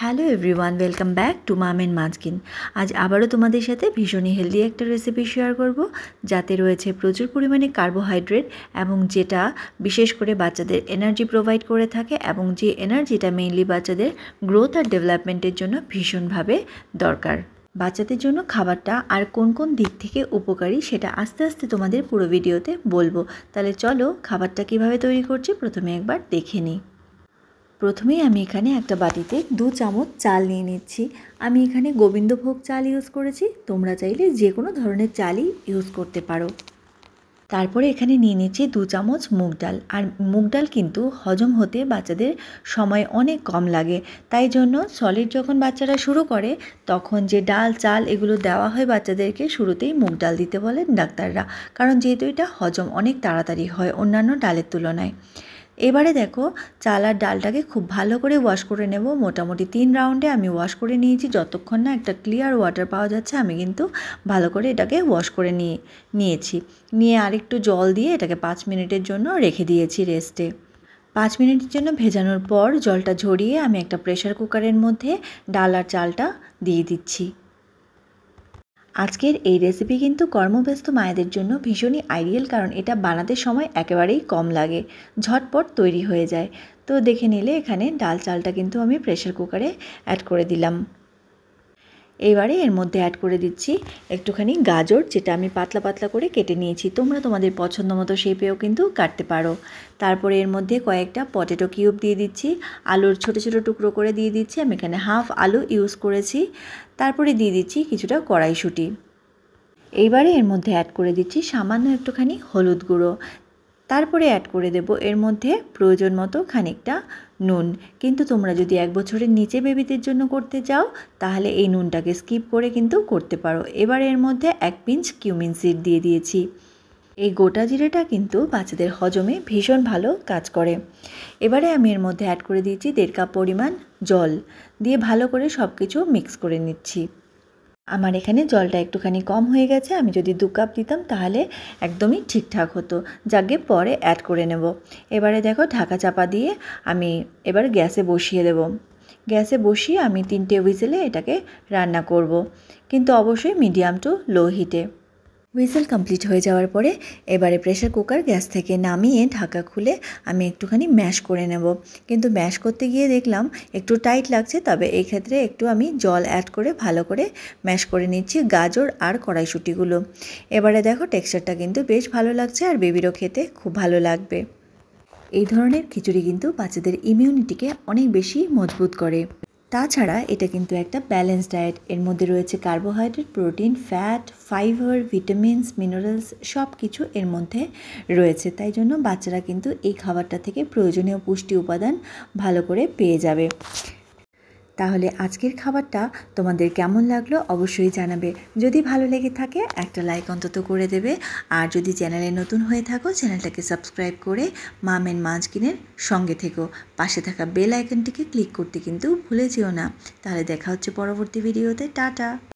Hello everyone welcome back to মামেন মাঝকিন আজ আবারও তোমাদের সাথে ভীষণই হেলদি একটা রেসিপি শেয়ার করব যাতে রয়েছে প্রচুর পরিমাণে কার্বোহাইড্রেট এবং যেটা বিশেষ করে বাচ্চাদের এনার্জি প্রোভাইড করে থাকে এবং যে এনার্জিটা মেইনলি বাচ্চাদের গ্রোথ আর ডেভেলপমেন্টের জন্য ভীষণভাবে দরকার বাচ্চাদের জন্য খাবারটা আর কোন কোন দিক থেকে উপকারী সেটা আস্তে আস্তে তোমাদের পুরো ভিডিওতে বলবো তাহলে চলো খাবারটা কিভাবে তৈরি করছি প্রথমে একবার দেখে নিই প্রথমেই আমি এখানে একটা বাটিতে দু চামচ চাল নিয়ে নিচ্ছি আমি এখানে গোবিন্দভোগ চাল ইউজ করেছি তোমরা চাইলে যে কোনো ধরনের চালই ইউজ করতে পারো তারপরে এখানে নিয়ে নিচ্ছি দু চামচ মুগ ডাল আর মুগ ডাল কিন্তু হজম হতে বাচ্চাদের সময় অনেক কম লাগে তাই জন্য সলিড যখন বাচ্চারা শুরু করে তখন যে ডাল চাল এগুলো দেওয়া হয় বাচ্চাদেরকে শুরুতেই মুগ ডাল দিতে বলেন ডাক্তাররা কারণ যেহেতু এটা হজম অনেক তাড়াতাড়ি হয় অন্যান্য ডালের তুলনায় এবারে দেখো চাল আর ডালটাকে খুব ভালো করে ওয়াশ করে নেব মোটামুটি তিন রাউন্ডে আমি ওয়াশ করে নিয়েছি যতক্ষণ না একটা ক্লিয়ার ওয়াটার পাওয়া যাচ্ছে আমি কিন্তু ভালো করে এটাকে ওয়াশ করে নিয়ে নিয়েছি নিয়ে আরেকটু জল দিয়ে এটাকে পাঁচ মিনিটের জন্য রেখে দিয়েছি রেস্টে পাঁচ মিনিটের জন্য ভেজানোর পর জলটা ঝরিয়ে আমি একটা প্রেশার কুকারের মধ্যে ডাল আর চালটা দিয়ে দিচ্ছি আজকের এই রেসিপি কিন্তু কর্মব্যস্ত মায়েদের জন্য ভীষণই আইডিয়াল কারণ এটা বানাতে সময় একেবারেই কম লাগে ঝটপট তৈরি হয়ে যায় তো দেখে নিলে এখানে ডাল চালটা কিন্তু আমি প্রেশার কুকারে অ্যাড করে দিলাম এইবারে এর মধ্যে অ্যাড করে দিচ্ছি একটুখানি গাজর যেটা আমি পাতলা পাতলা করে কেটে নিয়েছি তোমরা তোমাদের পছন্দ মতো শেপেও কিন্তু কাটতে পারো তারপরে এর মধ্যে কয়েকটা পটেটো কিউব দিয়ে দিচ্ছি আলুর ছোট ছোট টুকরো করে দিয়ে দিচ্ছি আমি এখানে হাফ আলু ইউজ করেছি তারপরে দিয়ে দিচ্ছি কিছুটা কড়াইশুঁটি এইবারে এর মধ্যে অ্যাড করে দিচ্ছি সামান্য একটুখানি হলুদ গুঁড়ো তারপরে অ্যাড করে দেব এর মধ্যে প্রয়োজন মতো খানিকটা নুন কিন্তু তোমরা যদি এক বছরের নিচে বেবিদের জন্য করতে চাও তাহলে এই নুনটাকে স্কিপ করে কিন্তু করতে পারো এবার এর মধ্যে এক পিঞ্চ কিউমিন সিড দিয়ে দিয়েছি এই গোটা জিরেটা কিন্তু বাচ্চাদের হজমে ভীষণ ভালো কাজ করে এবারে আমি এর মধ্যে অ্যাড করে দিয়েছি দেড় কাপ পরিমাণ জল দিয়ে ভালো করে সব কিছু মিক্স করে নিচ্ছি আমার এখানে জলটা একটুখানি কম হয়ে গেছে আমি যদি দু কাপ দিতাম তাহলে একদমই ঠিকঠাক হতো যাকে পরে অ্যাড করে নেব এবারে দেখো ঢাকা চাপা দিয়ে আমি এবার গ্যাসে বসিয়ে দেব গ্যাসে বসিয়ে আমি তিনটে হুইসেলে এটাকে রান্না করব। কিন্তু অবশ্যই মিডিয়াম টু লো হিটে হুইসেল কমপ্লিট হয়ে যাওয়ার পরে এবারে প্রেশার কুকার গ্যাস থেকে নামিয়ে ঢাকা খুলে আমি একটুখানি ম্যাশ করে নেব কিন্তু ম্যাশ করতে গিয়ে দেখলাম একটু টাইট লাগছে তবে এই ক্ষেত্রে একটু আমি জল অ্যাড করে ভালো করে ম্যাশ করে নিচ্ছি গাজর আর কড়াইশুটিগুলো এবারে দেখো টেক্সচারটা কিন্তু বেশ ভালো লাগছে আর বেবিরও খেতে খুব ভালো লাগবে এই ধরনের খিচুড়ি কিন্তু বাচ্চাদের ইমিউনিটিকে অনেক বেশি মজবুত করে তাছাড়া এটা কিন্তু একটা ব্যালেন্স ডায়েট এর মধ্যে রয়েছে carbohydrate protein fat fibre vitamins minerals সব কিছু এর মধ্যে রয়েছে তাই জন্য বাচ্চারা কিন্তু এই খাবারটা থেকে প্রয়োজনীয় পুষ্টি উপাদান ভালো করে পেয়ে যাবে তাহলে আজকের খাবারটা তোমাদের কেমন লাগলো অবশ্যই জানাবে যদি ভালো লেগে থাকে একটা লাইক অন্তত করে দেবে আর যদি চ্যানেলে নতুন হয়ে থাকো চ্যানেলটাকে সাবস্ক্রাইব করে মাম মাছ মাঝকিনের সঙ্গে থেকো পাশে থাকা বেল আইকনটিকে ক্লিক করতে কিন্তু ভুলে যেও না তাহলে দেখা হচ্ছে পরবর্তী ভিডিওতে টাটা